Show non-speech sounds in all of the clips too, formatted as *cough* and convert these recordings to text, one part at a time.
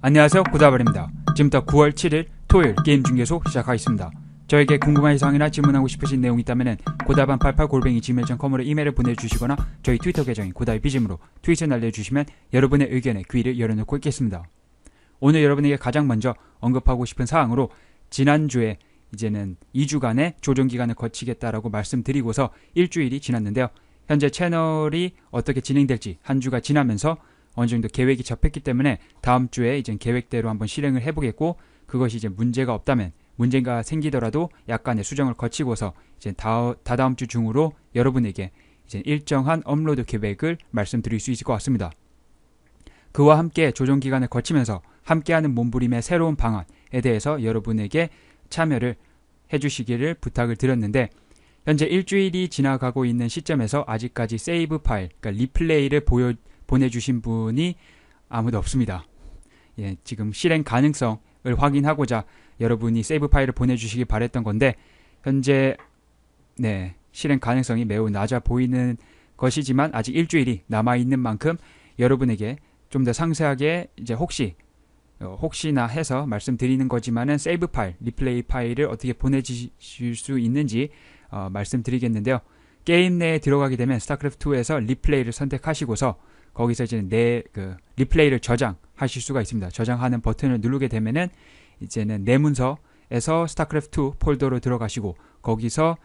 안녕하세요 고다발입니다 지금부터 9월 7일 토요일 게임 중계소 시작하겠습니다. 저에게 궁금한 이상이나 질문하고 싶으신 내용이 있다면 고다반 88골뱅이 gmail.com으로 이메일을 보내주시거나 저희 트위터 계정인 고다의 비짐으로 트윗을 날려주시면 여러분의 의견에 귀를 열어놓고 있겠습니다. 오늘 여러분에게 가장 먼저 언급하고 싶은 사항으로 지난주에 이제는 2주간의 조정기간을 거치겠다라고 말씀드리고서 일주일이 지났는데요. 현재 채널이 어떻게 진행될지 한 주가 지나면서 어느 정도 계획이 잡혔기 때문에 다음 주에 이제 계획대로 한번 실행을 해보겠고 그것이 이제 문제가 없다면 문제가 생기더라도 약간의 수정을 거치고서 이제 다, 다다음 주 중으로 여러분에게 이제 일정한 업로드 계획을 말씀드릴 수 있을 것 같습니다. 그와 함께 조정 기간을 거치면서 함께하는 몸부림의 새로운 방안에 대해서 여러분에게 참여를 해주시기를 부탁을 드렸는데 현재 일주일이 지나가고 있는 시점에서 아직까지 세이브 파일, 그러니까 리플레이를 보여 보내주신 분이 아무도 없습니다. 예, 지금 실행 가능성을 확인하고자 여러분이 세이브 파일을 보내주시기 바랬던 건데 현재 네 실행 가능성이 매우 낮아 보이는 것이지만 아직 일주일이 남아 있는 만큼 여러분에게 좀 더 상세하게 이제 혹시 어, 혹시나 해서 말씀드리는 거지만은 세이브 파일, 리플레이 파일을 어떻게 보내주실 수 있는지 어, 말씀드리겠는데요. 게임 내에 들어가게 되면 스타크래프트2에서 리플레이를 선택하시고서 거기서 이제 내그 리플레이를 저장하실 수가 있습니다. 저장하는 버튼을 누르게 되면은 이제는 내 문서에서 스타크래프트 2 폴더로 들어가시고 거기서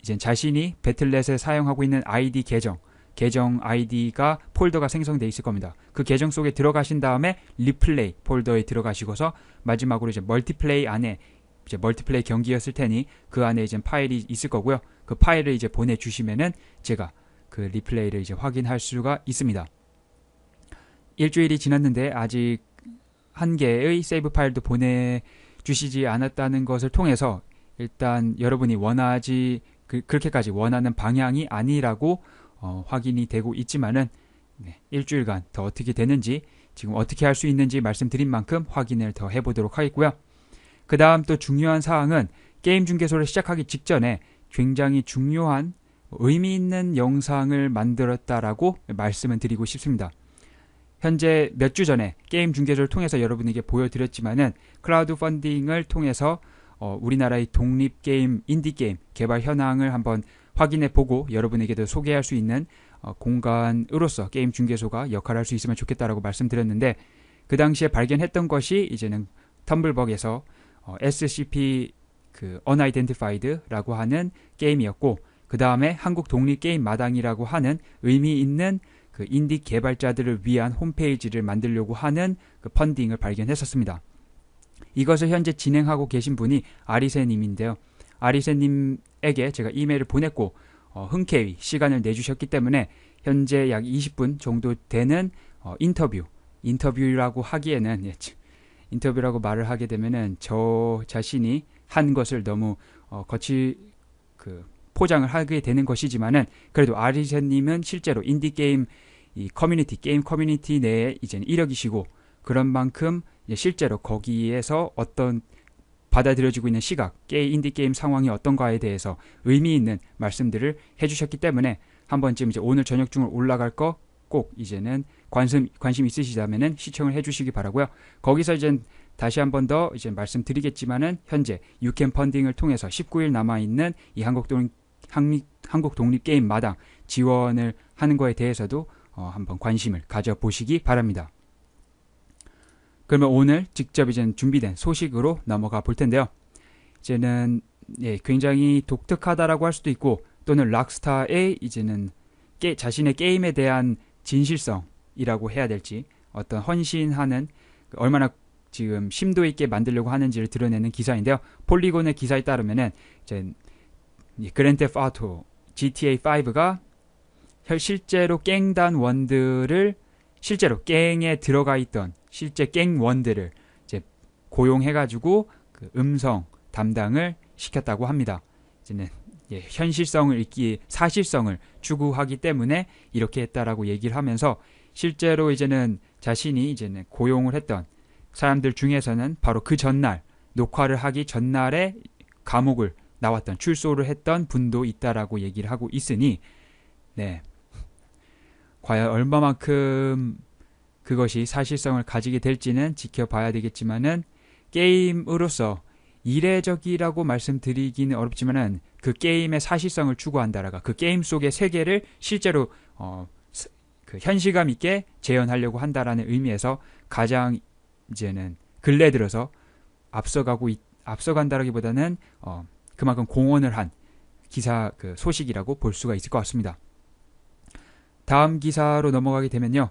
이제 자신이 배틀넷에 사용하고 있는 아이디 계정 계정 아이디가 폴더가 생성되어 있을 겁니다. 그 계정 속에 들어가신 다음에 리플레이 폴더에 들어가시고서 마지막으로 이제 멀티플레이 안에 이제 멀티플레이 경기였을 테니 그 안에 이제 파일이 있을 거고요. 그 파일을 이제 보내주시면은 제가 그 리플레이를 이제 확인할 수가 있습니다. 일주일이 지났는데 아직 한 개의 세이브 파일도 보내주시지 않았다는 것을 통해서 일단 여러분이 원하지 그, 렇게까지 원하는 방향이 아니라고 어, 확인이 되고 있지만은 네, 일주일간 더 어떻게 되는지 지금 어떻게 할 수 있는지 말씀드린 만큼 확인을 더 해보도록 하겠고요. 그 다음 또 중요한 사항은 게임 중개소를 시작하기 직전에 굉장히 중요한 의미 있는 영상을 만들었다라고 말씀을 드리고 싶습니다. 현재 몇 주 전에 게임 중계소를 통해서 여러분에게 보여드렸지만은 클라우드 펀딩을 통해서 어, 우리나라의 독립 게임, 인디 게임 개발 현황을 한번 확인해 보고 여러분에게도 소개할 수 있는 어, 공간으로서 게임 중계소가 역할할 수 있으면 좋겠다라고 말씀드렸는데 그 당시에 발견했던 것이 이제는 텀블벅에서 어, SCP 그 Unidentified라고 하는 게임이었고 그 다음에 한국 독립 게임 마당이라고 하는 의미 있는 그 인디 개발자들을 위한 홈페이지를 만들려고 하는 그 펀딩을 발견했었습니다. 이것을 현재 진행하고 계신 분이 아리세님인데요. 아리세님에게 제가 이메일을 보냈고 어, 흔쾌히 시간을 내주셨기 때문에 현재 약 20분 정도 되는 어, 인터뷰, 인터뷰라고 하기에는 예, 인터뷰라고 말을 하게 되면은 저 자신이 한 것을 너무 어, 거치 그 포장을 하게 되는 것이지만은 그래도 아리세님은 실제로 인디 게임 이 커뮤니티 게임 커뮤니티 내에 이제 이력이시고 그런 만큼 실제로 거기에서 어떤 받아들여지고 있는 시각, 게임 인디 게임 상황이 어떤가에 대해서 의미 있는 말씀들을 해주셨기 때문에 한 번쯤 이제 오늘 저녁 중으로 올라갈 거 꼭 이제는 관심 관심 있으시다면은 시청을 해주시기 바라고요. 거기서 이제 다시 한 번 더 이제 말씀드리겠지만은 현재 유캔 펀딩을 통해서 19일 남아 있는 이 한국 독립 한국 독립 게임 마당 지원을 하는 거에 대해서도 어, 한번 관심을 가져보시기 바랍니다. 그러면 오늘 직접 이제 준비된 소식으로 넘어가 볼 텐데요. 이제는 예, 굉장히 독특하다라고 할 수도 있고 또는 락스타의 이제는 게, 자신의 게임에 대한 진실성이라고 해야 될지 어떤 헌신하는 그 얼마나 지금 심도 있게 만들려고 하는지를 드러내는 기사인데요. 폴리곤의 기사에 따르면은 이제 그랜테 파토 GTA 5가 실제로 깽단 원들을 실제로 깽에 들어가 있던 실제 깽 원들을 이제 고용해가지고 그 음성 담당을 시켰다고 합니다. 이제는 예, 현실성을 잃기 사실성을 추구하기 때문에 이렇게 했다라고 얘기를 하면서 실제로 이제는 자신이 이제는 고용을 했던 사람들 중에서는 바로 그 전날 녹화를 하기 전날에 감옥을 나왔던 출소를 했던 분도 있다라고 얘기를 하고 있으니 네 과연 얼마만큼 그것이 사실성을 가지게 될지는 지켜봐야 되겠지만은 게임으로서 이례적이라고 말씀드리기는 어렵지만은 그 게임의 사실성을 추구한다라가 그 게임 속의 세계를 실제로 어, 그 현실감 있게 재현하려고 한다라는 의미에서 가장 이제는 근래 들어서 앞서가고 있, 앞서간다라기보다는 어, 그만큼 공헌을 한 기사 그 소식이라고 볼 수가 있을 것 같습니다. 다음 기사로 넘어가게 되면요.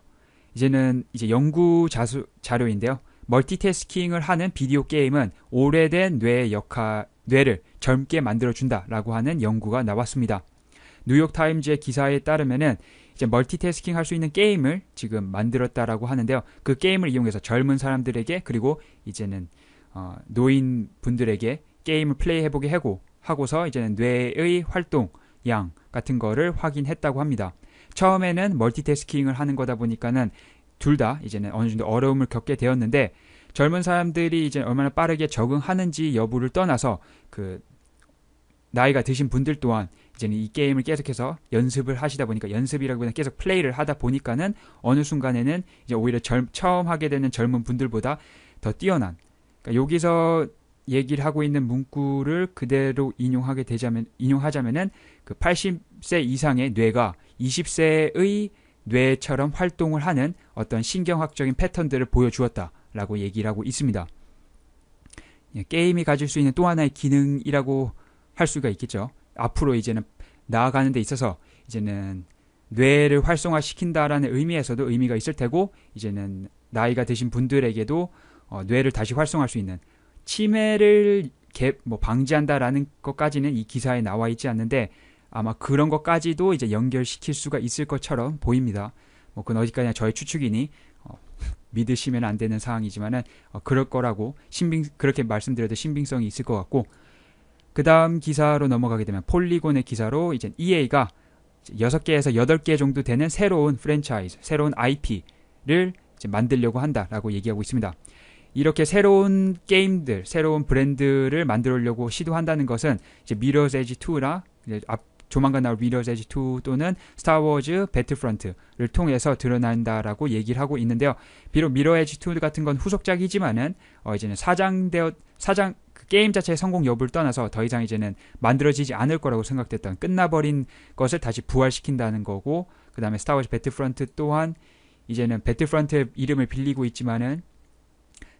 이제는 이제 연구 자수, 자료인데요. 멀티태스킹을 하는 비디오 게임은 오래된 뇌 역할, 뇌를 젊게 만들어준다라고 하는 연구가 나왔습니다. 뉴욕타임즈의 기사에 따르면은 이제 멀티태스킹 할 수 있는 게임을 지금 만들었다라고 하는데요. 그 게임을 이용해서 젊은 사람들에게 그리고 이제는 어, 노인 분들에게 게임을 플레이해보게 하고 하고서 이제는 뇌의 활동 양 같은 거를 확인했다고 합니다. 처음에는 멀티태스킹을 하는 거다 보니까는 둘 다 이제는 어느 정도 어려움을 겪게 되었는데 젊은 사람들이 이제 얼마나 빠르게 적응하는지 여부를 떠나서 그 나이가 드신 분들 또한 이제는 이 게임을 계속해서 연습을 하시다 보니까 연습이라기보다는 계속 플레이를 하다 보니까는 어느 순간에는 이제 오히려 젊, 처음 하게 되는 젊은 분들보다 더 뛰어난 그러니까 여기서 얘기를 하고 있는 문구를 그대로 인용하게 되자면 인용하자면은 그 80세 이상의 뇌가 20세의 뇌처럼 활동을 하는 어떤 신경학적인 패턴들을 보여주었다라고 얘기를 하고 있습니다. 예, 게임이 가질 수 있는 또 하나의 기능이라고 할 수가 있겠죠. 앞으로 이제는 나아가는 데 있어서 이제는 뇌를 활성화시킨다라는 의미에서도 의미가 있을 테고 이제는 나이가 드신 분들에게도 어, 뇌를 다시 활성화할 수 있는 치매를 개, 뭐 방지한다라는 것까지는 이 기사에 나와 있지 않는데 아마 그런 것까지도 이제 연결시킬 수가 있을 것처럼 보입니다. 뭐 그건 어디까지나 저의 추측이니 어, 믿으시면 안 되는 상황이지만은 어, 그럴 거라고 신빙 그렇게 말씀드려도 신빙성이 있을 것 같고 그 다음 기사로 넘어가게 되면 폴리곤의 기사로 이제 EA가 6개에서 8개 정도 되는 새로운 프랜차이즈, 새로운 IP를 만들려고 한다라고 얘기하고 있습니다. 이렇게 새로운 게임들, 새로운 브랜드를 만들려고 시도한다는 것은 이제 미러세지 2나 앞 조만간 나올 위더즈 에지 2 또는 스타워즈 배틀프런트를 통해서 드러난다라고 얘기를 하고 있는데요. 비록 미러 에지 2 같은 건 후속작이지만은 어 이제는 사장되어 사장 그 게임 자체의 성공 여부를 떠나서 더 이상 이제는 만들어지지 않을 거라고 생각됐던 끝나버린 것을 다시 부활시킨다는 거고 그 다음에 스타워즈 배틀프런트 또한 이제는 배틀프런트의 이름을 빌리고 있지만은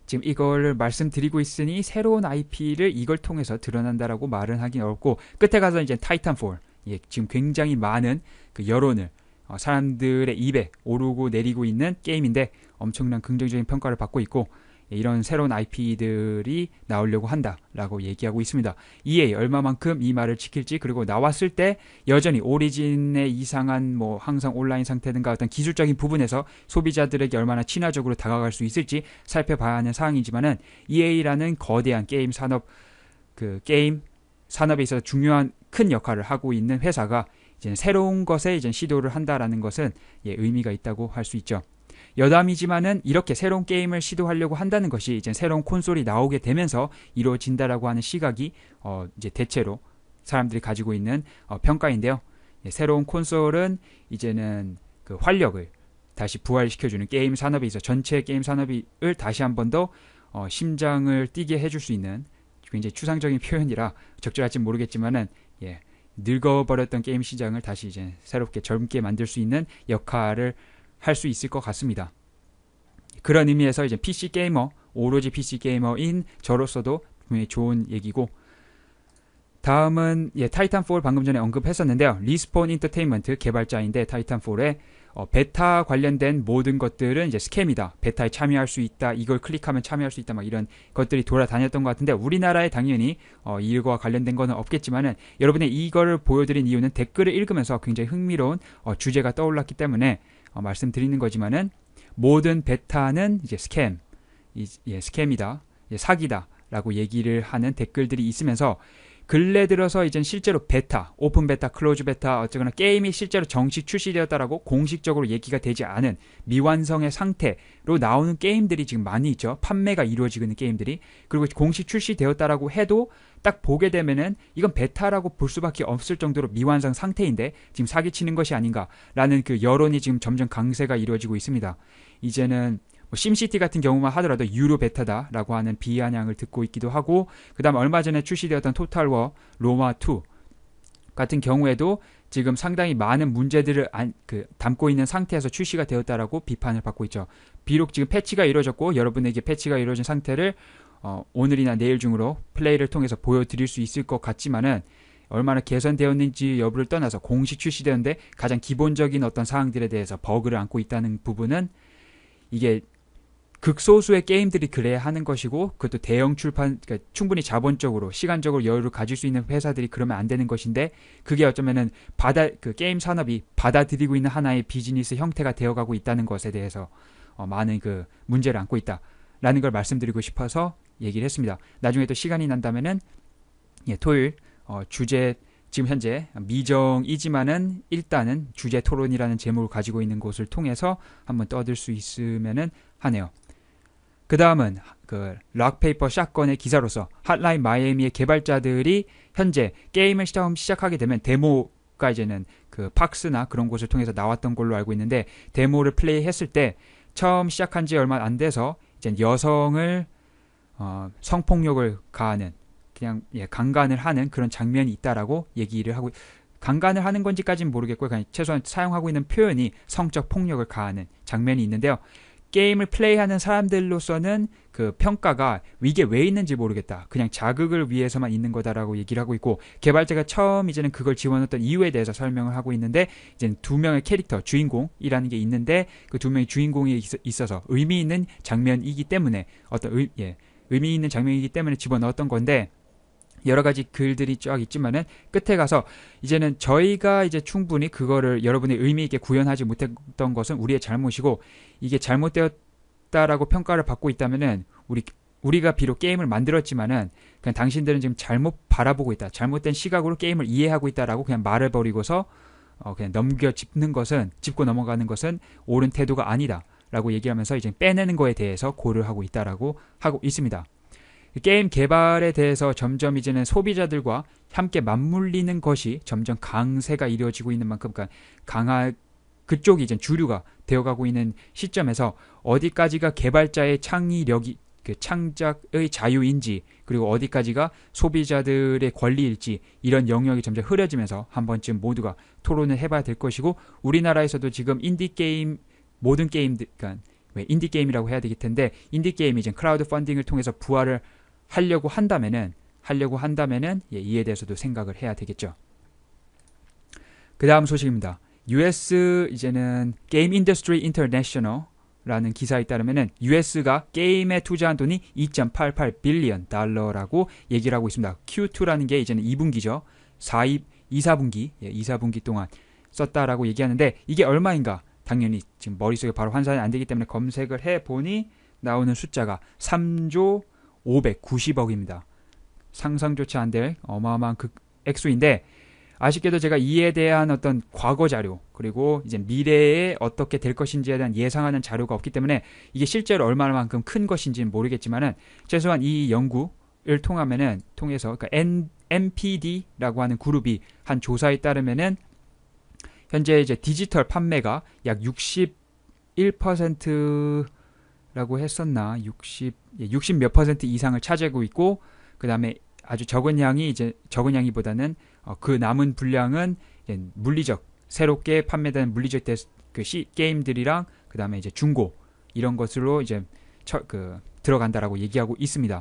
지금 이걸 말씀드리고 있으니 새로운 IP를 이걸 통해서 드러난다라고 말은 하긴 어렵고 끝에 가서 이제 타이탄4 예, 지금 굉장히 많은 그 여론을 어, 사람들의 입에 오르고 내리고 있는 게임인데 엄청난 긍정적인 평가를 받고 있고 예, 이런 새로운 IP들이 나오려고 한다라고 얘기하고 있습니다. EA 얼마만큼 이 말을 지킬지 그리고 나왔을 때 여전히 오리진의 이상한 뭐 항상 온라인 상태든가 어떤 기술적인 부분에서 소비자들에게 얼마나 친화적으로 다가갈 수 있을지 살펴봐야 하는 사항이지만은 EA라는 거대한 게임 산업 그 게임 산업에 있어서 중요한 큰 역할을 하고 있는 회사가 이제 새로운 것에 이제 시도를 한다라는 것은 예, 의미가 있다고 할 수 있죠. 여담이지만은 이렇게 새로운 게임을 시도하려고 한다는 것이 이제 새로운 콘솔이 나오게 되면서 이루어진다라고 하는 시각이 어 이제 대체로 사람들이 가지고 있는 어 평가인데요. 예, 새로운 콘솔은 이제는 그 활력을 다시 부활시켜주는 게임 산업이 있어 전체 게임 산업을 다시 한 번더어 심장을 뛰게 해줄 수 있는 굉장히 추상적인 표현이라 적절할지 모르겠지만은 예, 늙어버렸던 게임 시장을 다시 이제 새롭게 젊게 만들 수 있는 역할을 할 수 있을 것 같습니다. 그런 의미에서 이제 PC 게이머, 오로지 PC 게이머인 저로서도 분명히 좋은 얘기고, 다음은 예, 타이탄4 방금 전에 언급했었는데요. 리스폰 인터테인먼트 개발자인데 타이탄4의 어, 베타 관련된 모든 것들은 이제 스캠이다. 베타에 참여할 수 있다. 이걸 클릭하면 참여할 수 있다. 막 이런 것들이 돌아다녔던 것 같은데 우리나라에 당연히 어, 일과 관련된 거는 없겠지만은 여러분의 이거를 보여드린 이유는 댓글을 읽으면서 굉장히 흥미로운 어, 주제가 떠올랐기 때문에 어, 말씀드리는 거지만은 모든 베타는 이제 스캠, 이, 예, 스캠이다, 예, 사기다라고 얘기를 하는 댓글들이 있으면서 근래 들어서 이제 실제로 베타, 오픈 베타, 클로즈 베타 어쨌거나 게임이 실제로 정식 출시되었다라고 공식적으로 얘기가 되지 않은 미완성의 상태로 나오는 게임들이 지금 많이 있죠. 판매가 이루어지고 있는 게임들이. 그리고 공식 출시되었다라고 해도 딱 보게 되면은 이건 베타라고 볼 수밖에 없을 정도로 미완성 상태인데 지금 사기치는 것이 아닌가라는 그 여론이 지금 점점 강세가 이루어지고 있습니다. 이제는 뭐 심시티 같은 경우만 하더라도 유료 베타다라고 하는 비아냥을 듣고 있기도 하고 그다음 얼마 전에 출시되었던 토탈워 로마 2 같은 경우에도 지금 상당히 많은 문제들을 안, 그, 담고 있는 상태에서 출시가 되었다라고 비판을 받고 있죠. 비록 지금 패치가 이루어졌고 여러분에게 패치가 이루어진 상태를 어, 오늘이나 내일 중으로 플레이를 통해서 보여드릴 수 있을 것 같지만은 얼마나 개선되었는지 여부를 떠나서 공식 출시되는데 가장 기본적인 어떤 사항들에 대해서 버그를 안고 있다는 부분은 이게 극소수의 게임들이 그래야 하는 것이고 그것도 대형 출판 그러니까 충분히 자본적으로 시간적으로 여유를 가질 수 있는 회사들이 그러면 안 되는 것인데 그게 어쩌면은 받아 그 게임 산업이 받아들이고 있는 하나의 비즈니스 형태가 되어가고 있다는 것에 대해서 어, 많은 그 문제를 안고 있다라는 걸 말씀드리고 싶어서 얘기를 했습니다. 나중에 또 시간이 난다면은 예, 토요일 어, 주제 지금 현재 미정이지만은 일단은 주제 토론이라는 제목을 가지고 있는 곳을 통해서 한번 떠들 수 있으면은 하네요. 그 다음은 그 락페이퍼 샷건의 기사로서 핫라인 마이애미의 개발자들이 현재 게임을 시험 시작하게 되면 데모가 이제는 그 팍스나 그런 곳을 통해서 나왔던 걸로 알고 있는데 데모를 플레이했을 때 처음 시작한 지 얼마 안 돼서 이제 여성을 어, 성폭력을 가하는 그냥 예, 강간을 하는 그런 장면이 있다라고 얘기를 하고 강간을 하는 건지까지는 모르겠고요. 그냥 최소한 사용하고 있는 표현이 성적 폭력을 가하는 장면이 있는데요. 게임을 플레이하는 사람들로서는 그 평가가 이게 왜 있는지 모르겠다. 그냥 자극을 위해서만 있는 거다라고 얘기를 하고 있고 개발자가 처음 이제는 그걸 지원했던 이유에 대해서 설명을 하고 있는데 이제 두 명의 캐릭터 주인공이라는 게 있는데 그 두 명의 주인공이 있어서 의미 있는 장면이기 때문에 어떤 의, 예, 의미 있는 장면이기 때문에 집어넣었던 건데 여러 가지 글들이 쫙 있지만은 끝에 가서 이제는 저희가 이제 충분히 그거를 여러분의 의미 있게 구현하지 못했던 것은 우리의 잘못이고 이게 잘못되었다라고 평가를 받고 있다면은 우리 우리가 비록 게임을 만들었지만은 그냥 당신들은 지금 잘못 바라보고 있다. 잘못된 시각으로 게임을 이해하고 있다라고 그냥 말을 버리고서 어 그냥 넘겨 짚는 것은 짚고 넘어가는 것은 옳은 태도가 아니다. 라고 얘기하면서 이제 빼내는 거에 대해서 고려하고 있다라고 하고 있습니다. 게임 개발에 대해서 점점 이제는 소비자들과 함께 맞물리는 것이 점점 강세가 이루어지고 있는 만큼 그러니까 강하 그쪽이 이제 주류가 되어가고 있는 시점에서 어디까지가 개발자의 창의력이 그 창작의 자유인지 그리고 어디까지가 소비자들의 권리일지 이런 영역이 점점 흐려지면서 한 번쯤 모두가 토론을 해봐야 될 것이고 우리나라에서도 지금 인디 게임 모든 게임들 그러니까 인디 게임이라고 해야 되겠 텐데 인디 게임이 이제 크라우드 펀딩을 통해서 부활을 하려고 한다면은 하려고 한다면은 예, 이에 대해서도 생각을 해야 되겠죠. 그 다음 소식입니다. US 이제는 게임 인더스트리 인터내셔널라는 기사에 따르면은 US가 게임에 투자한 돈이 2.88 빌리언 달러라고 얘기를 하고 있습니다. Q2라는 게 이제는 2분기죠. 4, 2, 4분기, 예, 2, 4분기 동안 썼다라고 얘기하는데 이게 얼마인가? 당연히 지금 머릿속에 바로 환산이 안 되기 때문에 검색을 해 보니 나오는 숫자가 3조 590억입니다. 상상조차 안 될 어마어마한 그 액수인데 아쉽게도 제가 이에 대한 어떤 과거 자료 그리고 이제 미래에 어떻게 될 것인지에 대한 예상하는 자료가 없기 때문에 이게 실제로 얼마만큼 큰 것인지는 모르겠지만은 최소한 이 연구를 통하면은 통해서 그러니까 N, NPD라고 하는 그룹이 한 조사에 따르면은 현재 이제 디지털 판매가 약61% 라고 했었나 60 60몇 예, 퍼센트 이상을 차지하고 있고 그 다음에 아주 적은 양이 이제 적은 양이보다는 어, 그 남은 분량은 물리적 새롭게 판매되는 물리적 데그 시, 게임들이랑 그 다음에 이제 중고 이런 것으로 이제 처, 그 들어간다라고 얘기하고 있습니다.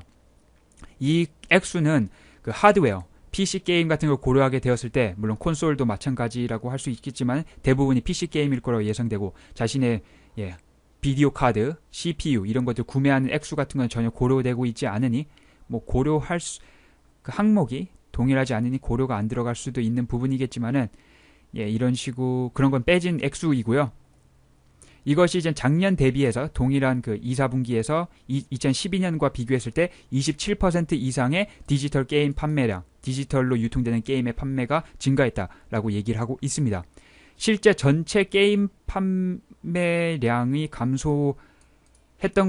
이 액수는 그 하드웨어 PC 게임 같은 걸 고려하게 되었을 때 물론 콘솔도 마찬가지라고 할 수 있겠지만 대부분이 PC 게임일 거라고 예상되고 자신의 예, 비디오 카드, CPU 이런 것들 구매하는 액수 같은 건 전혀 고려되고 있지 않으니 뭐 고려할 수, 그 항목이 동일하지 않으니 고려가 안 들어갈 수도 있는 부분이겠지만은 예, 이런 식으로 그런 건 빼진 액수이고요. 이것이 이제 작년 대비해서 동일한 그 2, 사분기에서 이, 2012년과 비교했을 때 27% 이상의 디지털 게임 판매량, 디지털로 유통되는 게임의 판매가 증가했다라고 얘기를 하고 있습니다. 실제 전체 게임 판매량이 감소했던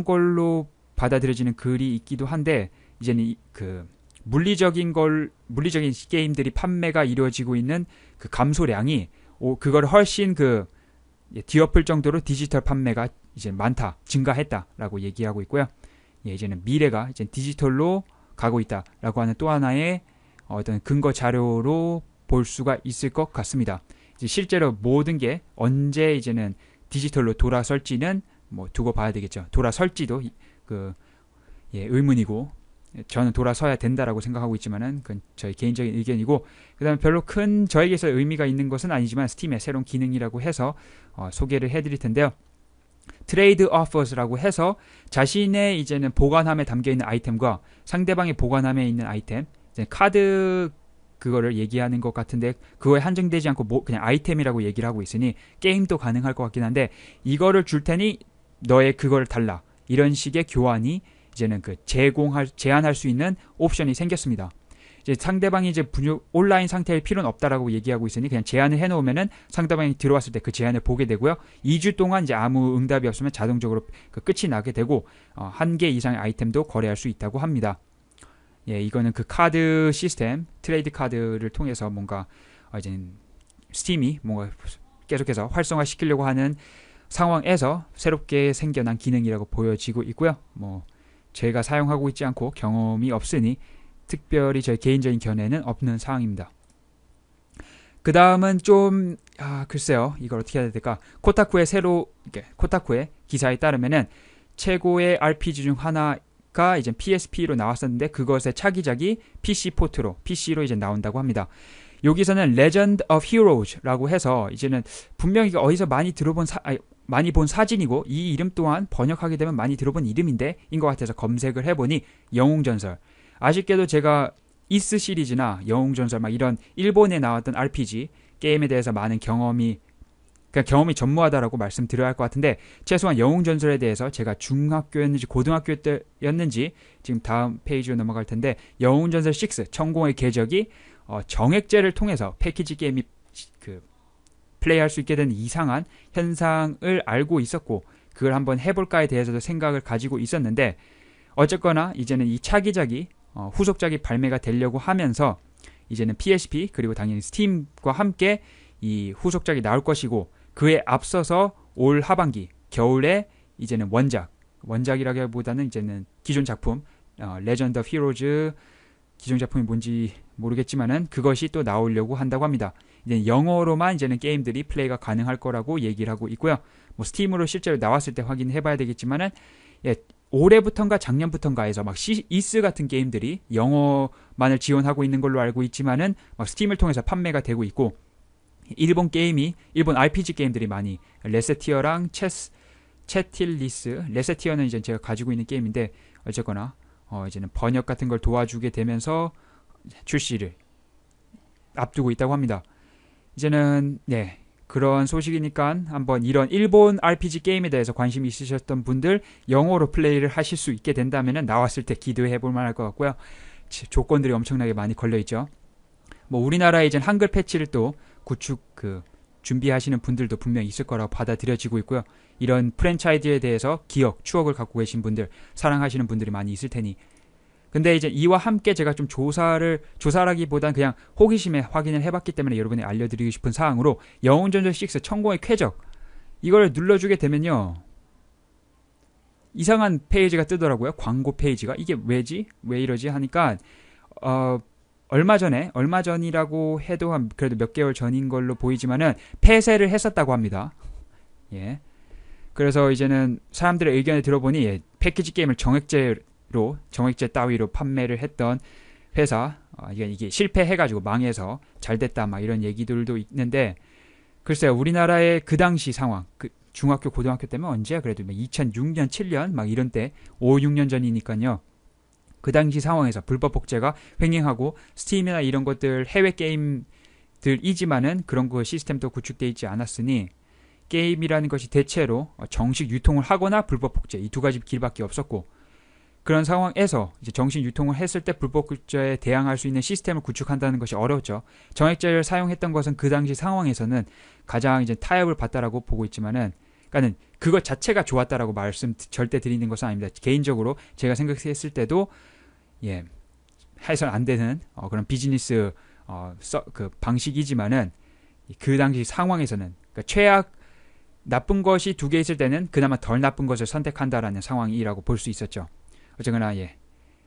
걸로 받아들여지는 글이 있기도 한데 이제는 그 물리적인 걸 물리적인 게임들이 판매가 이루어지고 있는 그 감소량이 오, 그걸 훨씬 그 예, 뒤엎을 정도로 디지털 판매가 이제 많다 증가했다라고 얘기하고 있고요. 예, 이제는 미래가 이제 디지털로 가고 있다라고 하는 또 하나의 어떤 근거 자료로 볼 수가 있을 것 같습니다. 실제로 모든 게 언제 이제는 디지털로 돌아설지는 뭐 두고 봐야 되겠죠. 돌아설지도 그 예, 의문이고 저는 돌아서야 된다라고 생각하고 있지만은 그건 저희 개인적인 의견이고 그다음에 별로 큰 저에게서 의미가 있는 것은 아니지만 스팀의 새로운 기능이라고 해서 어, 소개를 해드릴 텐데요. 트레이드 어퍼스라고 해서 자신의 이제는 보관함에 담겨 있는 아이템과 상대방의 보관함에 있는 아이템 카드 그거를 얘기하는 것 같은데 그거에 한정되지 않고 뭐 그냥 아이템이라고 얘기를 하고 있으니 게임도 가능할 것 같긴 한데 이거를 줄 테니 너의 그거를 달라 이런 식의 교환이 이제는 그 제공할 제한할 수 있는 옵션이 생겼습니다. 이제 상대방이 이제 분유, 온라인 상태일 필요는 없다라고 얘기하고 있으니 그냥 제한을 해놓으면은 상대방이 들어왔을 때 그 제한을 보게 되고요. 2주 동안 이제 아무 응답이 없으면 자동적으로 그 끝이 나게 되고 어, 한개 이상의 아이템도 거래할 수 있다고 합니다. 예, 이거는 그 카드 시스템, 트레이드 카드를 통해서 뭔가 어, 이제 스팀이 뭔가 계속해서 활성화 시키려고 하는 상황에서 새롭게 생겨난 기능이라고 보여지고 있고요. 뭐 제가 사용하고 있지 않고 경험이 없으니 특별히 제 개인적인 견해는 없는 상황입니다. 그 다음은 좀, 아, 글쎄요. 이걸 어떻게 해야 될까. 코타쿠의 새로, 코타쿠의 기사에 따르면은 최고의 RPG 중 하나, 가 이제 PSP로 나왔었는데 그것의 차기작이 PC 포트로 PC로 이제 나온다고 합니다. 여기서는 Legend of Heroes라고 해서 이제는 분명히 어디서 많이 들어본 사, 아니, 많이 본 사진이고 이 이름 또한 번역하게 되면 많이 들어본 이름인데 인 것 같아서 검색을 해보니 영웅전설 아쉽게도 제가 이스 시리즈나 영웅전설 막 이런 일본에 나왔던 RPG 게임에 대해서 많은 경험이 그냥 경험이 전무하다라고 말씀드려야 할 것 같은데 최소한 영웅 전설에 대해서 제가 중학교였는지 고등학교 였는지 지금 다음 페이지로 넘어갈 텐데 영웅 전설 6 천공의 궤적이 어, 정액제를 통해서 패키지 게임이 그 플레이할 수 있게 된 이상한 현상을 알고 있었고 그걸 한번 해볼까에 대해서도 생각을 가지고 있었는데 어쨌거나 이제는 이 차기작이 어, 후속작이 발매가 되려고 하면서 이제는 PSP 그리고 당연히 스팀과 함께 이 후속작이 나올 것이고 그에 앞서서 올 하반기 겨울에 이제는 원작 원작이라기보다는 이제는 기존 작품 어, 레전드 히로즈 기존 작품이 뭔지 모르겠지만은 그것이 또 나오려고 한다고 합니다. 이제 영어로만 이제는 게임들이 플레이가 가능할 거라고 얘기를 하고 있고요. 뭐 스팀으로 실제로 나왔을 때 확인해 봐야 되겠지만은 예, 올해부턴가 작년부턴가해서막 시, 이스 같은 게임들이 영어만을 지원하고 있는 걸로 알고 있지만은 막 스팀을 통해서 판매가 되고 있고 일본 게임이 일본 RPG 게임들이 많이 레세티어랑 체스 채틸리스 레세티어는 이제 제가 가지고 있는 게임인데 어쨌거나 어 이제는 번역 같은 걸 도와주게 되면서 출시를 앞두고 있다고 합니다. 이제는 네 그런 소식이니까 한번 이런 일본 RPG 게임에 대해서 관심 있으셨던 분들 영어로 플레이를 하실 수 있게 된다면 나왔을 때 기대해 볼 만할 것 같고요. 조건들이 엄청나게 많이 걸려 있죠. 뭐 우리나라에 이제 한글 패치를 또 구축 그 준비하시는 분들도 분명 있을 거라고 받아들여지고 있고요. 이런 프랜차이즈에 대해서 기억, 추억을 갖고 계신 분들, 사랑하시는 분들이 많이 있을 테니. 근데 이제 이와 함께 제가 좀 조사를 조사라기보단 그냥 호기심에 확인을 해봤기 때문에 여러분이 알려드리고 싶은 사항으로 영웅전설 6 천공의 쾌적 이걸 눌러주게 되면요 이상한 페이지가 뜨더라고요 광고 페이지가 이게 왜지 왜 이러지 하니까 어 얼마 전에 얼마 전이라고 해도 한 그래도 몇 개월 전인 걸로 보이지만은 폐쇄를 했었다고 합니다. 예. 그래서 이제는 사람들의 의견을 들어보니 예, 패키지 게임을 정액제로 정액제 따위로 판매를 했던 회사 아, 이게, 이게 실패해가지고 망해서 잘됐다 막 이런 얘기들도 있는데 글쎄요 우리나라의 그 당시 상황 그 중학교 고등학교 때면 언제야 그래도 2006년 7년 막 이런 때 5, 6년 전이니까요 그 당시 상황에서 불법 복제가 횡행하고 스팀이나 이런 것들 해외 게임들이지만은 그런 그 시스템도 구축돼 있지 않았으니 게임이라는 것이 대체로 정식 유통을 하거나 불법 복제 이 두 가지 길밖에 없었고 그런 상황에서 이제 정식 유통을 했을 때 불법 복제에 대항할 수 있는 시스템을 구축한다는 것이 어려웠죠. 정액제를 사용했던 것은 그 당시 상황에서는 가장 이제 타협을 받다라고 보고 있지만은 그러니까는 그것 자체가 좋았다라고 말씀 절대 드리는 것은 아닙니다. 개인적으로 제가 생각했을 때도 예, 해선 안 되는 어, 그런 비즈니스 어, 서, 그 방식이지만은 그 당시 상황에서는 그러니까 최악 나쁜 것이 두 개 있을 때는 그나마 덜 나쁜 것을 선택한다라는 상황이라고 볼 수 있었죠. 어쨌거나 예,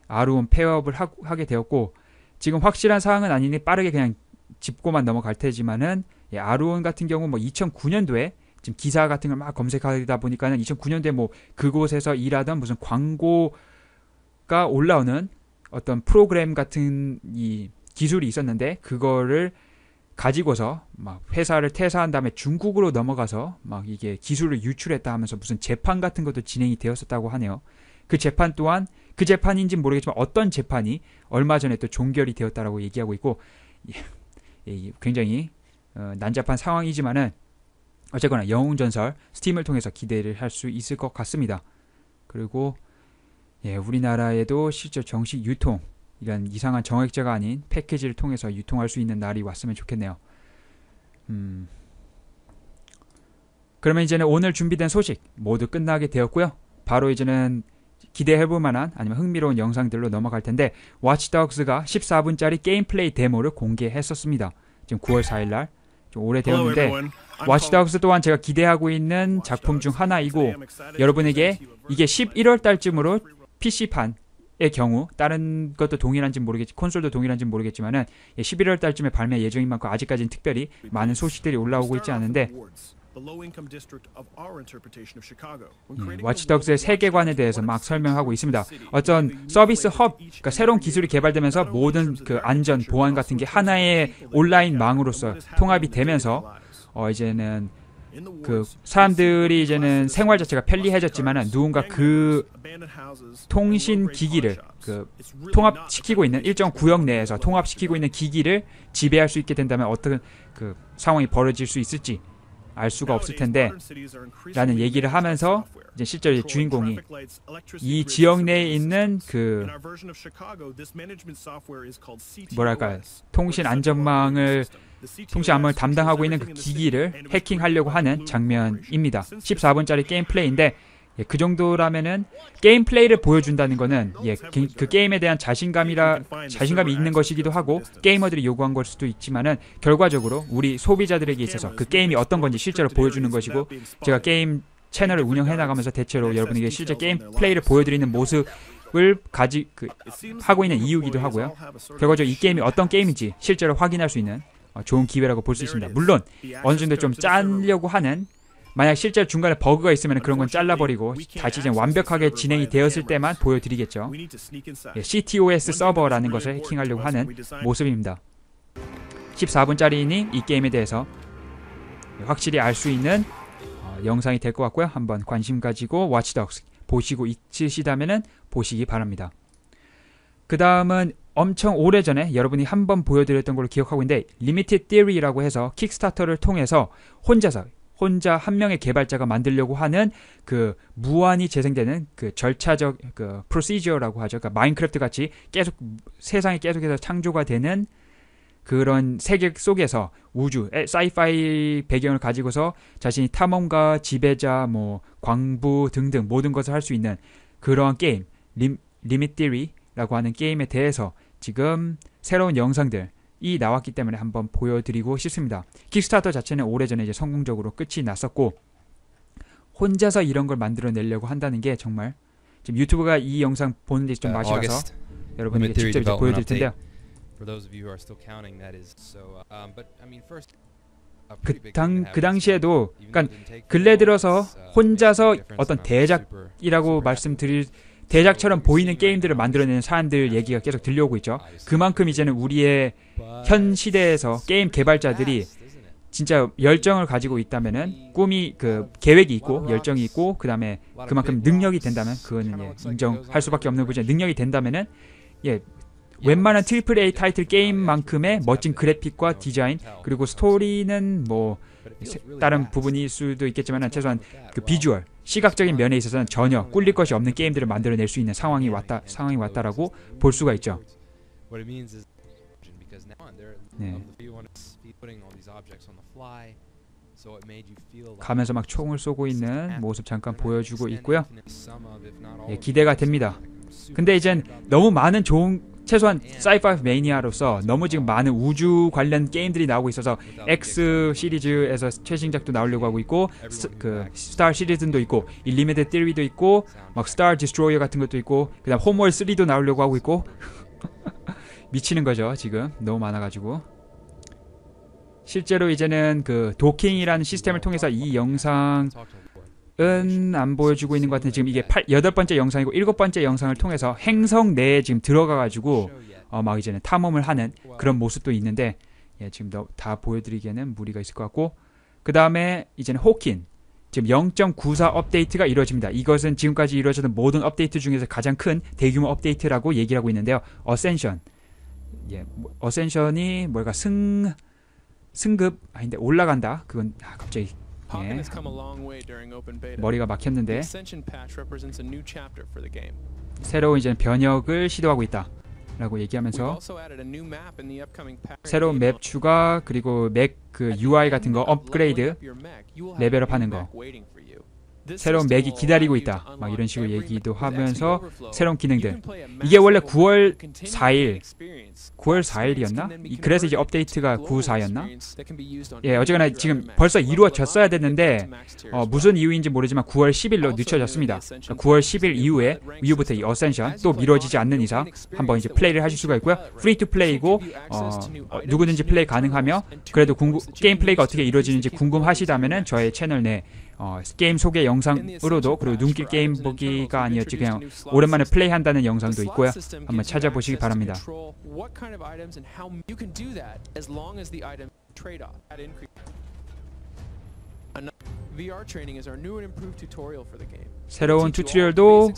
아루온 폐업을 하, 하게 되었고 지금 확실한 사항은 아니니 빠르게 그냥 짚고만 넘어갈 테지만은 예, 아루온 같은 경우 뭐 2009년도에 지금 기사 같은 걸 막 검색하다 보니까는 2009년도에 뭐 그곳에서 일하던 무슨 광고가 올라오는 어떤 프로그램 같은 이 기술이 있었는데 그거를 가지고서 막 회사를 퇴사한 다음에 중국으로 넘어가서 막 이게 기술을 유출했다 하면서 무슨 재판 같은 것도 진행이 되었었다고 하네요. 그 재판 또한 그재판인지 모르겠지만 어떤 재판이 얼마 전에 또 종결이 되었다라고 얘기하고 있고 굉장히 어, 난잡한 상황이지만은 어쨌거나 영웅 전설 스팀을 통해서 기대를 할 수 있을 것 같습니다. 그리고 예, 우리나라에도 실제 정식 유통 이런 이상한 정액제가 아닌 패키지를 통해서 유통할 수 있는 날이 왔으면 좋겠네요. 음. 그러면 이제는 오늘 준비된 소식 모두 끝나게 되었고요. 바로 이제는 기대해볼 만한 아니면 흥미로운 영상들로 넘어갈 텐데 워치독스가 14분짜리 게임 플레이 데모를 공개했었습니다. 지금 9월 4일날 좀 오래되었는데 워치독스 또한 제가 기대하고 있는 작품 중 하나이고 여러분에게 이게 11월 달쯤으로 PC판, 의 경우 다른 것도 동일한지 모르겠지 콘솔도 동일한지 모르겠지만은 11월 예, 달쯤에 발매 예정인 만큼 아직까지는 특별히 많은 소식들이 올라오고 있지 않은데 음, 와치덕스의 세계관에 대해서 막 설명하고 있습니다. 어떤 서비스 헙, 그러니까 새로운 기술이 개발되면서 모든 그 안전 보안 같은 게 하나의 온라인 망으로서 통합이 되면서 어 이제는 그 사람들이 이제는 생활 자체가 편리해졌지만 누군가 그 통신 기기를 그 통합시키고 있는 일정 구역 내에서 통합시키고 있는 기기를 지배할 수 있게 된다면 어떤 그 상황이 벌어질 수 있을지 알 수가 없을 텐데 라는 얘기를 하면서 이제 실제 로 주인공이 이 지역 내에 있는 그 뭐랄까 통신 안전망을 통신함을 담당하고 있는 그 기기를 해킹하려고 하는 장면입니다. 14분짜리 게임 플레이인데 예, 그 정도라면은 게임 플레이를 보여준다는 것은 예, 게, 그 게임에 대한 자신감이라 자신감이 있는 것이기도 하고 게이머들이 요구한 걸 수도 있지만은 결과적으로 우리 소비자들에게 있어서 그 게임이 어떤 건지 실제로 보여주는 것이고 제가 게임 채널을 운영해 나가면서 대체로 여러분에게 실제 게임 플레이를 보여드리는 모습 을 가지 그, 하고 있는 이유기도 하고요. 결과적으로 이 게임이 어떤 게임인지 실제로 확인할 수 있는 아, 좋은 기회라고 볼 수 있습니다. 물론 어느 정도 좀 짤려고 하는 만약 실제 중간에 버그가 있으면 그런 건 잘라버리고 다시 이제 완벽하게 진행이 되었을 때만 보여드리겠죠. CTOS 예, 서버라는 것을 해킹하려고 하는 모습입니다. 14분짜리니 이 게임에 대해서 확실히 알 수 있는 어, 영상이 될 것 같고요. 한번 관심 가지고 와치독스 보시고 있으시다면 보시기 바랍니다. 그 다음은 엄청 오래전에 여러분이 한번 보여드렸던 걸로 기억하고 있는데 리미티드 디어리라고 해서 킥스타터를 통해서 혼자서 혼자 한 명의 개발자가 만들려고 하는 그 무한히 재생되는 그 절차적 그 프로시저라고 하죠. 그러니까 마인크래프트 같이 계속 세상이 계속해서 창조가 되는 그런 세계 속에서 우주, 사이파이 배경을 가지고서 자신이 탐험가, 지배자, 뭐 광부 등등 모든 것을 할 수 있는 그러한 게임 리미 디리라고 하는 게임에 대해서 지금 새로운 영상들 이 나왔기 때문에 한번 보여드리고 싶습니다. 킥스타터 자체는 오래전에 이제 성공적으로 끝이 났었고 혼자서 이런 걸 만들어내려고 한다는 게 정말 지금 유튜브가 이 영상 보는 데 좀 마셔서 네, 여러분에게 직접 이제 보여드릴 텐데요. 그, 당, 그 uh, 당시에도 그러니까 근래 들어서 uh, 혼자서 어떤 대작이라고 말씀드릴 대작처럼 보이는 게임들을 만들어내는 사람들 얘기가 계속 들려오고 있죠. 그만큼 이제는 우리의 현 시대에서 게임 개발자들이 진짜 열정을 가지고 있다면은 꿈이 그 계획이 있고 열정이 있고 그다음에 그만큼 능력이 된다면 그거는 예, 인정할 수밖에 없는 부분 능력이 된다면은 예 웬만한 트리플 A 타이틀 게임만큼의 멋진 그래픽과 디자인 그리고 스토리는 뭐 다른 부분일 수도 있겠지만 최소한 그 비주얼 시각적인 면에 있어서는 전혀 꿀릴 것이 없는 게임들을 만들어낼 수 있는 상황이 왔다 상황이 왔다라고 볼 수가 있죠. 네. 가면서 막 총을 쏘고 있는 모습 잠깐 보여주고 있고요. 예, 기대가 됩니다. 근데 이젠 너무 많은 좋은 최소한 사이파이 매니아로서 너무 지금 어. 많은 우주 관련 게임들이 나오고 있어서 X 시리즈에서 최신작도 나오려고 하고 있고 스, 그 스타 시리즈도 있고 일리메드 띠리도 있고 막 스타 디스트로이어 같은 것도 있고 그다음 홈월 3도 나오려고 하고 있고 *laughs* 미치는 거죠 지금 너무 많아가지고 실제로 이제는 그 도킹이라는 시스템을 통해서 이 영상은 안 보여주고 있는 것 같은데 지금 이게 8, 8번째 영상이고 7번째 영상을 통해서 행성 내에 지금 들어가가지고 어, 막 이제는 탐험을 하는 그런 모습도 있는데 예, 지금 다 보여드리기에는 무리가 있을 것 같고 그 다음에 이제는 호킨 지금 0.94 업데이트가 이루어집니다. 이것은 지금까지 이루어졌던 모든 업데이트 중에서 가장 큰 대규모 업데이트라고 얘기를 하고 있는데요. 어센션 예, 어센션이 뭐, 뭘까 승 승급 아닌데 올라간다. 그건 아, 갑자기 예. 머리가 막혔는데 새로운 이제 변혁을 시도하고 있다. 라고 얘기하면서 새로운 맵 추가 그리고 맥그 UI 같은 거 업그레이드 레벨업 하는 거 새로운 맥이 기다리고 있다. 막 이런 식으로 얘기도 하면서 새로운 기능들. 이게 원래 9월 4일, 9월 4일이었나? 그래서 이제 업데이트가 9, 4였나? 예, 어쨌거나 지금 벌써 이루어졌어야 됐는데 어, 무슨 이유인지 모르지만 9월 10일로 늦춰졌습니다. 9월 10일 이후에 이후부터 이 어센션 또 미뤄지지 않는 이상 한번 이제 플레이를 하실 수가 있고요. 프리 투 플레이고 어, 어, 누구든지 플레이 가능하며 그래도 궁금, 게임 플레이가 어떻게 이루어지는지 궁금하시다면은 저의 채널 내 어, 게임 소개 영상으로도 e 그리고 눈길 게임 보기가 아니었지 그냥 오랜만에 플레이한다는 영상도 있고요. 한번 찾아보시기 바랍니다. 새로운 튜토리얼도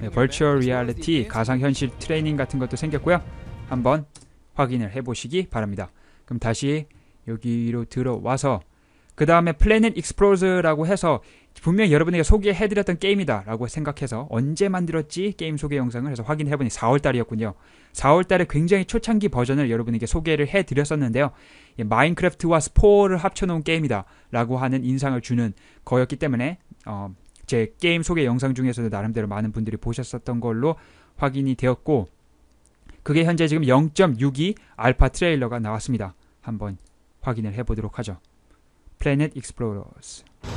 네, 버추얼 리얼리티 가상현실 트레이닝 같은 것도 생겼고요. 한번 확인을 해보시기 바랍니다. 그럼 다시 여기로 들어와서 그 다음에 플래닛 익스플로즈라고 해서 분명히 여러분에게 소개해드렸던 게임이다라고 생각해서 언제 만들었지 게임 소개 영상을 해서 확인해보니 4월달이었군요. 4월달에 굉장히 초창기 버전을 여러분에게 소개를 해드렸었는데요. 마인크래프트와 예, 스포를 합쳐놓은 게임이다라고 하는 인상을 주는 거였기 때문에 어, 제 게임 소개 영상 중에서도 나름대로 많은 분들이 보셨었던 걸로 확인이 되었고 그게 현재 지금 0.62 알파 트레일러가 나왔습니다. 한번 확인을 해보도록 하죠. 플래닛 익스플 e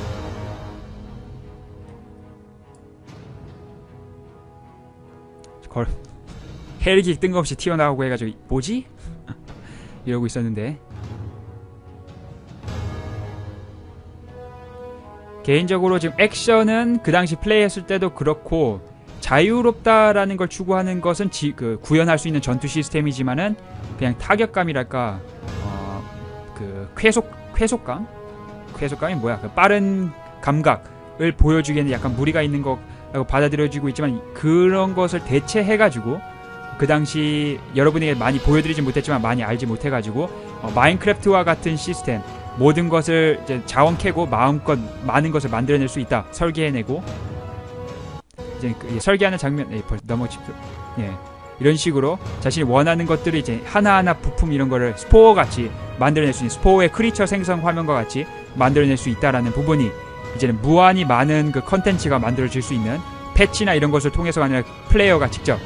러스걸 헬기 뜬금없이 튀어나오고 해가지고 뭐지? *laughs* 이러고 있었는데 개인적으로 지금 액션은 그 당시 플레이했을 때도 그렇고 자유롭다라는 걸 추구하는 것은 지, 그 구현할 수 있는 전투 시스템이지만은 그냥 타격감이랄까 어, 그 쾌속 쾌속감 계속감이 뭐야? 그 빠른 감각을 보여주기에는 약간 무리가 있는 거라고 받아들여지고 있지만 그런 것을 대체해가지고 그 당시 여러분에게 많이 보여드리지 못했지만 많이 알지 못해가지고 어, 마인크래프트와 같은 시스템 모든 것을 자원 캐고 마음껏 많은 것을 만들어낼 수 있다 설계해내고 이제 그, 예, 설계하는 장면 예, 넘어집죠 예 이런 식으로 자신이 원하는 것들을 이제 하나하나 부품 이런 거를 스포어 같이 만들어낼 수 있는 스포의 크리처 생성 화면과 같이 만들어낼 수 있다라는 부분이 이제는 무한히 많은 그 컨텐츠가 만들어질 수 있는 패치나 이런 것을 통해서가 아니라 플레이어가 직접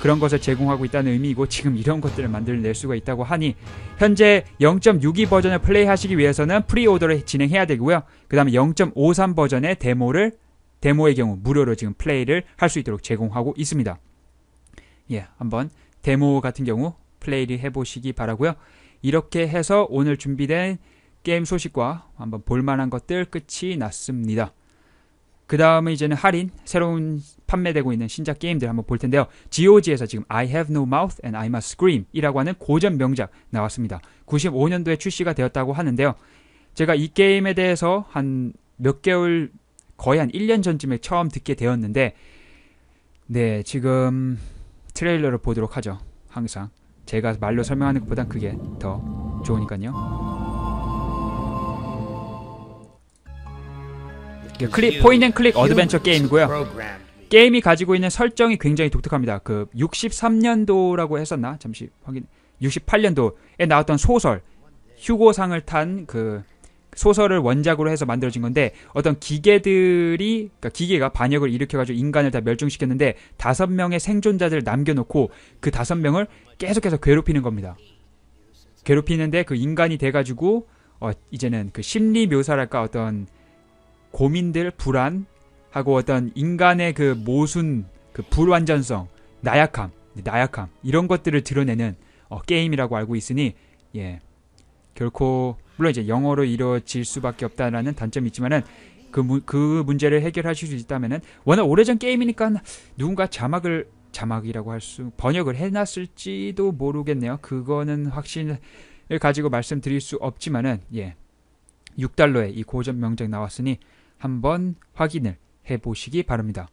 그런 것을 제공하고 있다는 의미이고 지금 이런 것들을 만들어낼 수가 있다고 하니 현재 0.62 버전을 플레이하시기 위해서는 프리오더를 진행해야 되고요. 그 다음에 0.53 버전의 데모를 데모의 경우 무료로 지금 플레이를 할 수 있도록 제공하고 있습니다. 예, 한번 데모 같은 경우 플레이를 해보시기 바라고요. 이렇게 해서 오늘 준비된 게임 소식과 한번 볼만한 것들 끝이 났습니다. 그 다음에 이제는 할인, 새로운 판매되고 있는 신작 게임들 한번 볼 텐데요. GOG에서 지금 I have no mouth and I must scream 이라고 하는 고전 명작 나왔습니다. 95년도에 출시가 되었다고 하는데요. 제가 이 게임에 대해서 한 몇 개월, 거의 한 1년 전쯤에 처음 듣게 되었는데, 네, 지금 트레일러를 보도록 하죠. 항상. 제가 말로 설명하는 것보단 그게 더 좋으니까요. 클릭 포인트 앤 클릭 어드벤처 게임이고요. 게임이 가지고 있는 설정이 굉장히 독특합니다. 그 63년도라고 했었나? 잠시 확인. 68년도에 나왔던 소설 휴고상을 탄그 소설을 원작으로 해서 만들어진 건데 어떤 기계들이 그러니까 기계가 반역을 일으켜가지고 인간을 다 멸종시켰는데 다섯 명의 생존자들을 남겨놓고 그 다섯 명을 계속해서 괴롭히는 겁니다. 괴롭히는데 그 인간이 돼가지고 어, 이제는 그 심리 묘사랄까 어떤 고민들 불안 하고 어떤 인간의 그 모순 그 불완전성 나약함 나약함 이런 것들을 드러내는 어, 게임이라고 알고 있으니 예 결코 물론 이제 영어로 이루어질 수밖에 없다라는 단점이 있지만은 그, 무, 그 문제를 해결하실 수 있다면은 워낙 오래전 게임이니까 누군가 자막을 자막이라고 할 수 번역을 해놨을지도 모르겠네요. 그거는 확신을 가지고 말씀드릴 수 없지만은 예 6달러에 이 고전 명작 나왔으니 한번 확인을 해보시기 바랍니다.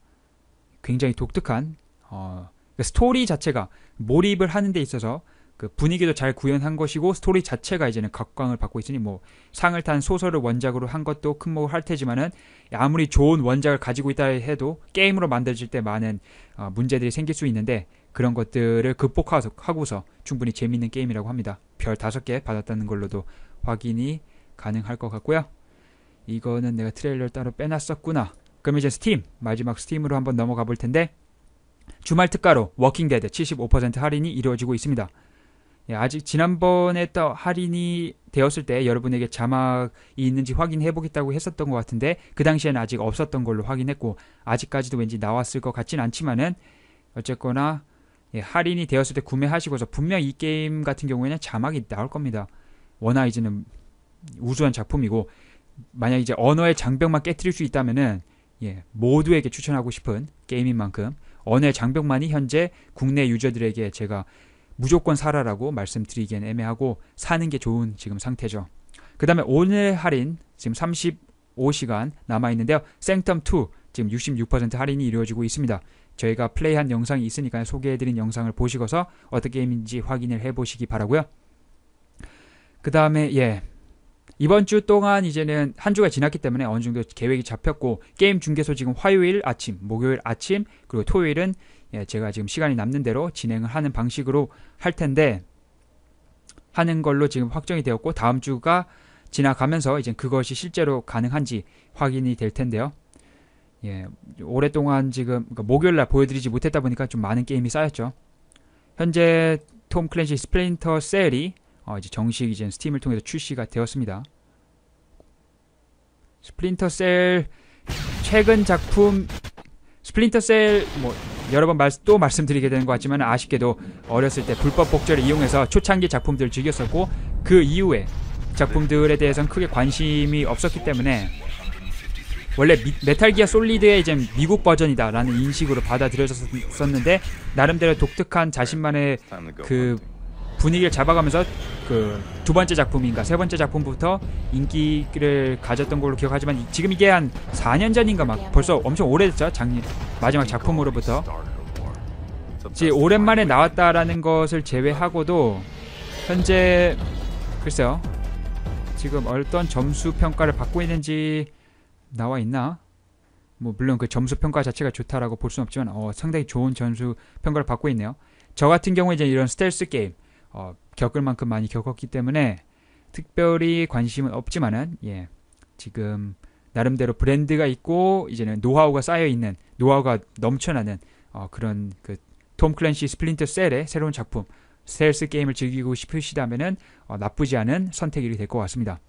굉장히 독특한 어, 그 스토리 자체가 몰입을 하는 데 있어서 그 분위기도 잘 구현한 것이고 스토리 자체가 이제는 각광을 받고 있으니 뭐 상을 탄 소설을 원작으로 한 것도 큰 목을 할 테지만은 아무리 좋은 원작을 가지고 있다 해도 게임으로 만들어질 때 많은 어, 문제들이 생길 수 있는데 그런 것들을 극복하고서 충분히 재미있는 게임이라고 합니다. 별 다섯 개 받았다는 걸로도 확인이 가능할 것 같고요. 이거는 내가 트레일러를 따로 빼놨었구나. 그럼 이제 스팀 마지막 스팀으로 한번 넘어가 볼 텐데 주말 특가로 워킹데드 75% 할인이 이루어지고 있습니다. 예, 아직 지난번에 또 할인이 되었을 때 여러분에게 자막이 있는지 확인해 보겠다고 했었던 것 같은데 그 당시에는 아직 없었던 걸로 확인했고 아직까지도 왠지 나왔을 것 같진 않지만은 어쨌거나 예, 할인이 되었을 때 구매하시고서 분명 이 게임 같은 경우에는 자막이 나올 겁니다. 워낙이제는 우수한 작품이고 만약 이제 언어의 장벽만 깨뜨릴 수 있다면은 예, 모두에게 추천하고 싶은 게임인 만큼 언어의 장벽만이 현재 국내 유저들에게 제가 무조건 살아라고 말씀드리기엔 애매하고 사는 게 좋은 지금 상태죠. 그 다음에 오늘 할인 지금 35시간 남아있는데요. 생텀2 지금 66% 할인이 이루어지고 있습니다. 저희가 플레이한 영상이 있으니까 소개해드린 영상을 보시고서 어떤 게임인지 확인을 해보시기 바라고요. 그 다음에 예 이번 주 동안 이제는 한 주가 지났기 때문에 어느 정도 계획이 잡혔고 게임 중개소 지금 화요일 아침, 목요일 아침 그리고 토요일은 예, 제가 지금 시간이 남는 대로 진행을 하는 방식으로 할 텐데 하는 걸로 지금 확정이 되었고 다음 주가 지나가면서 이제 그것이 실제로 가능한지 확인이 될 텐데요. 예, 오랫동안 지금 그러니까 목요일 날 보여드리지 못했다 보니까 좀 많은 게임이 쌓였죠. 현재 톰 클랜시 스플린터 셀이 어, 이제 정식 이제 스팀을 통해서 출시가 되었습니다. 스플린터 셀 최근 작품 스플린터 셀뭐 여러 번 말씀, 또 말씀드리게 되는 것 같지만 아쉽게도 어렸을 때 불법 복제를 이용해서 초창기 작품들을 즐겼었고 그 이후에 작품들에 대해서는 크게 관심이 없었기 때문에 원래 미, 메탈기아 솔리드의 이제 미국 버전이다라는 인식으로 받아들여졌었는데 나름대로 독특한 자신만의 그 분위기를 잡아가면서 그 두 번째 작품인가 세 번째 작품부터 인기를 가졌던 걸로 기억하지만 지금 이게 한 4년 전인가 막 벌써 엄청 오래됐죠 작년 마지막 작품으로부터 지 오랜만에 나왔다라는 것을 제외하고도 현재 글쎄요 지금 어떤 점수 평가를 받고 있는지 나와 있나? 뭐 물론 그 점수 평가 자체가 좋다라고 볼 수는 없지만 어, 상당히 좋은 점수 평가를 받고 있네요. 저 같은 경우에 이제 이런 스텔스 게임 어, 겪을 만큼 많이 겪었기 때문에 특별히 관심은 없지만은 예, 지금 나름대로 브랜드가 있고 이제는 노하우가 쌓여 있는 노하우가 넘쳐나는 어, 그런 그 톰 클랜시 스플린터 셀의 새로운 작품 셀스 게임을 즐기고 싶으시다면은 어, 나쁘지 않은 선택이 될 것 같습니다.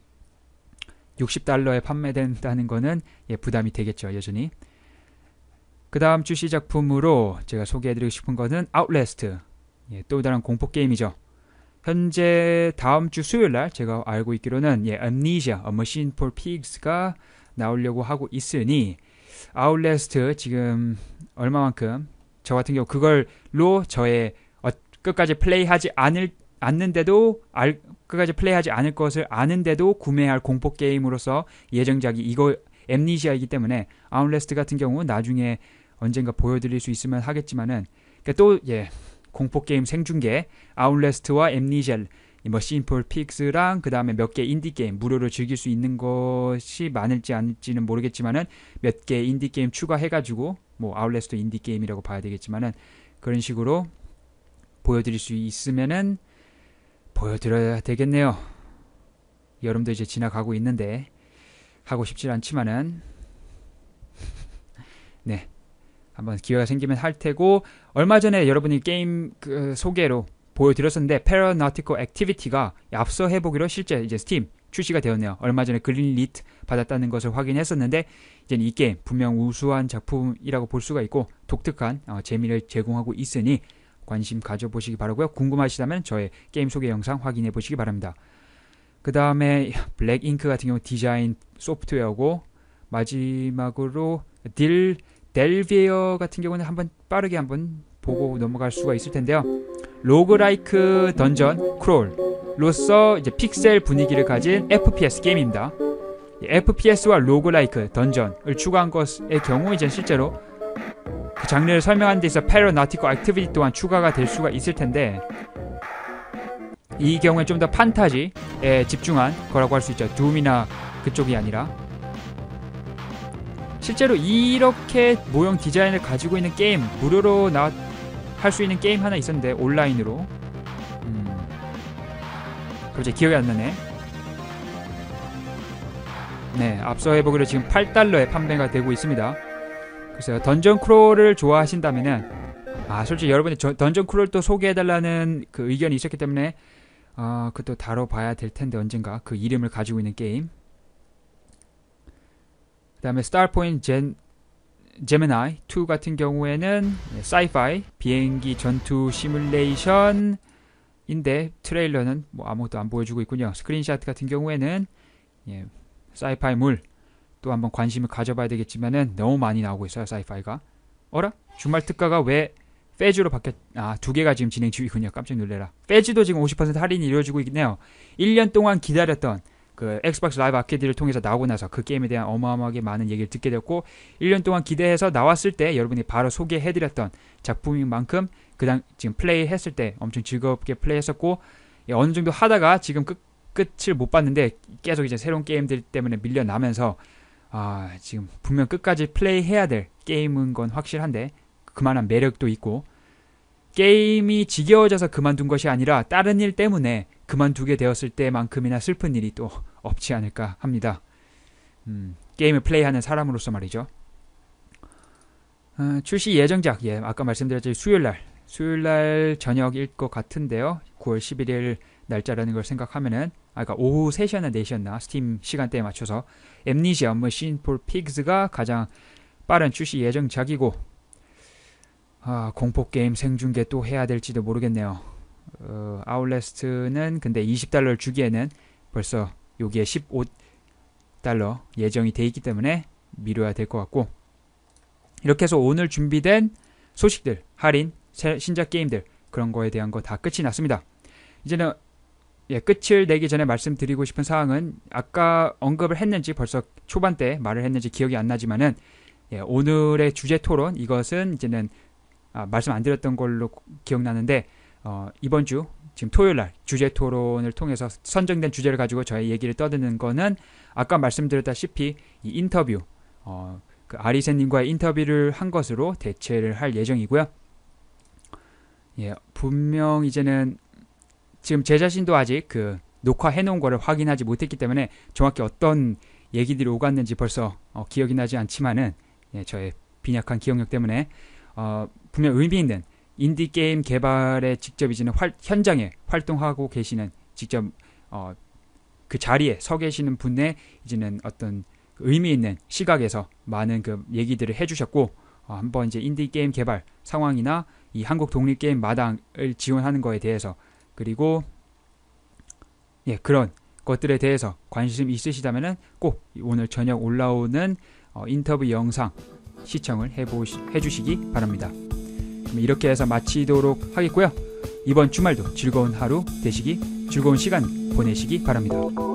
60달러에 판매된다는 거는 예, 부담이 되겠죠 여전히. 그 다음 출시 작품으로 제가 소개해드리고 싶은 것은 아웃레스트. 예, 또 다른 공포 게임이죠. 현재 다음 주 수요일 날 제가 알고 있기로는 예, Amnesia, A Machine for Pigs가 나오려고 하고 있으니 아웃레스트 지금 얼마만큼 저 같은 경우 그걸로 저의 어, 끝까지 플레이하지 않을 않는데도 알, 끝까지 플레이하지 않을 것을 아는데도 구매할 공포 게임으로서 예정작이 이거 엠니시아이기 때문에 아웃레스트 같은 경우 나중에 언젠가 보여드릴 수 있으면 하겠지만은 그러니까 또 예. 공포게임 생중계, 아웃레스트와 엠니젤, 뭐 심플 픽스랑 그 다음에 몇 개 인디게임 무료로 즐길 수 있는 것이 많을지 아닐지는 모르겠지만은 몇 개 인디게임 추가해가지고 뭐 아웃레스트 인디게임이라고 봐야 되겠지만은 그런 식으로 보여드릴 수 있으면은 보여드려야 되겠네요. 여름도 이제 지나가고 있는데 하고 싶진 않지만은 *laughs* 네 한번 기회가 생기면 할 테고 얼마 전에 여러분이 게임 그 소개로 보여드렸었는데 Paranautical Activity가 앞서 해보기로 실제 이제 스팀 출시가 되었네요. 얼마 전에 그린리트 받았다는 것을 확인했었는데 이제 이 게임 분명 우수한 작품이라고 볼 수가 있고 독특한 어, 재미를 제공하고 있으니 관심 가져보시기 바라고요. 궁금하시다면 저의 게임 소개 영상 확인해 보시기 바랍니다. 그 다음에 블랙 잉크 같은 경우 디자인 소프트웨어고 마지막으로 딜 델비에어 같은 경우는 한번 빠르게 한번 보고 넘어갈 수가 있을 텐데요. 로그라이크 던전 크롤로서 이제 픽셀 분위기를 가진 FPS 게임입니다. FPS와 로그라이크 던전을 추가한 것의 경우 이제 실제로 그 장르를 설명하는 데 있어 패러나티코 액티비티 또한 추가가 될 수가 있을 텐데 이 경우에 좀 더 판타지에 집중한 거라고 할 수 있죠. 둠이나 그쪽이 아니라 실제로 이렇게 모형 디자인을 가지고 있는 게임 무료로 나할수 있는 게임 하나 있었는데 온라인으로 음, 갑자기 기억이 안 나네 네 앞서 해보기로 지금 8달러에 판매가 되고 있습니다 글쎄요 던전 크롤을 좋아하신다면은 아 솔직히 여러분이 저, 던전 크롤 또 소개해달라는 그 의견이 있었기 때문에 아 어, 그것도 다뤄봐야 될 텐데 언젠가 그 이름을 가지고 있는 게임 그 다음에 스타포인 젠 제미나이 2 같은 경우에는 사이파이, 네, 비행기 전투 시뮬레이션 인데 트레일러는 뭐 아무것도 안 보여주고 있군요. 스크린샷 같은 경우에는 예, 사이파이 물 또 한번 관심을 가져봐야 되겠지만은 너무 많이 나오고 있어요 사이파이가. 어라 주말 특가가 왜 페즈로 바뀌었? 아두 개가 지금 진행 중이군요. 깜짝 놀래라. 페즈도 지금 50% 할인이 이루어지고 있네요. 1년 동안 기다렸던 그 엑스박스 라이브 아케디를 통해서 나오고 나서 그 게임에 대한 어마어마하게 많은 얘기를 듣게 되었고 1년 동안 기대해서 나왔을 때 여러분이 바로 소개해드렸던 작품인 만큼 그당 지금 플레이했을 때 엄청 즐겁게 플레이했었고 예, 어느 정도 하다가 지금 끝 끝을 못 봤는데 계속 이제 새로운 게임들 때문에 밀려나면서 아 지금 분명 끝까지 플레이해야 될 게임은 건 확실한데 그만한 매력도 있고 게임이 지겨워져서 그만둔 것이 아니라 다른 일 때문에 그만두게 되었을 때만큼이나 슬픈 일이 또 없지 않을까 합니다. 음, 게임을 플레이하는 사람으로서 말이죠. 어, 출시 예정작, 예, 아까 말씀드렸듯이 수요일날, 수요일날 저녁일 것 같은데요. 9월 11일 날짜라는 걸 생각하면은, 아까 그러니까 오후 3시였나 4시였나 스팀 시간대에 맞춰서 엠니지아뭐 신폴 픽스가 가장 빠른 출시 예정작이고 아, 공포 게임 생중계 또 해야 될지도 모르겠네요. 어, 아웃레스트는 근데 20달러를 주기에는 벌써 여기에 15달러 예정이 돼 있기 때문에 미뤄야 될 것 같고 이렇게 해서 오늘 준비된 소식들, 할인, 신작 게임들 그런 거에 대한 거 다 끝이 났습니다. 이제는 예, 끝을 내기 전에 말씀드리고 싶은 사항은 아까 언급을 했는지 벌써 초반 때 말을 했는지 기억이 안 나지만은 예, 오늘의 주제 토론 이것은 이제는 아, 말씀 안 드렸던 걸로 기억나는데 어, 이번 주 지금 토요일 날 주제 토론을 통해서 선정된 주제를 가지고 저의 얘기를 떠드는 거는 아까 말씀드렸다시피 이 인터뷰 어, 그 아리센님과의 인터뷰를 한 것으로 대체를 할 예정이고요. 예, 분명 이제는 지금 제 자신도 아직 그 녹화해 놓은 거를 확인하지 못했기 때문에 정확히 어떤 얘기들이 오갔는지 벌써 어, 기억이 나지 않지만은 예, 저의 빈약한 기억력 때문에 어, 분명 의미 있는 인디 게임 개발에 직접이지는 현장에 활동하고 계시는 직접 어, 그 자리에 서 계시는 분의 이제는 어떤 의미 있는 시각에서 많은 그 얘기들을 해주셨고 어, 한번 이제 인디 게임 개발 상황이나 이 한국 독립 게임 마당을 지원하는 거에 대해서 그리고 예 그런 것들에 대해서 관심 있으시다면은 꼭 오늘 저녁 올라오는 어, 인터뷰 영상 시청을 해보시 해주시기 바랍니다. 음, 이렇게 해서 마치도록 하겠고요. 이번 주말도 즐거운 하루 되시기, 즐거운 시간 보내시기 바랍니다.